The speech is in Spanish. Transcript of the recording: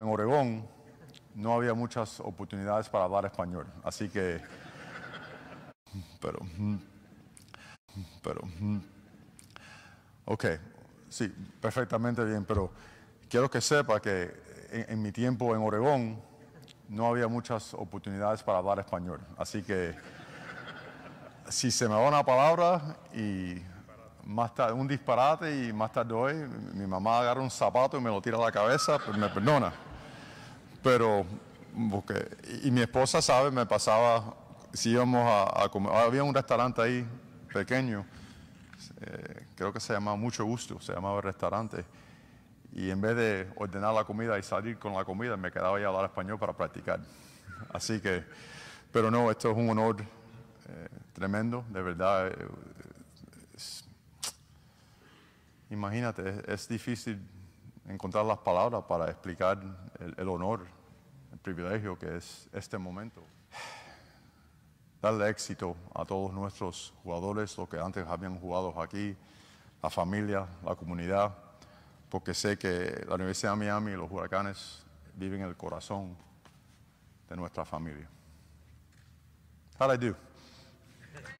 En Oregón no había muchas oportunidades para hablar español, así que... Pero... Pero... Ok, sí, perfectamente bien, pero quiero que sepa que en, mi tiempo en Oregón no había muchas oportunidades para hablar español, así que si se me va una palabra y un disparate y más tarde hoy mi mamá agarra un zapato y me lo tira a la cabeza, pues me perdona pero mm, porque, y, mi esposa sabe, me pasaba, si íbamos a, comer, había un restaurante ahí pequeño, eh, creo que se llamaba Mucho Gusto, se llamaba el restaurante, y en vez de ordenar la comida y salir con la comida, me quedaba ahí a hablar español para practicar. Así que, pero no, esto es un honor eh, tremendo, de verdad. Eh, imagínate, es difícil encontrar las palabras para explicar el, honor, el privilegio que es este momento. Darle éxito a todos nuestros jugadores, los que antes habían jugado aquí, la familia, la comunidad, porque sé que la Universidad de Miami y los huracanes viven en el corazón de nuestra familia. How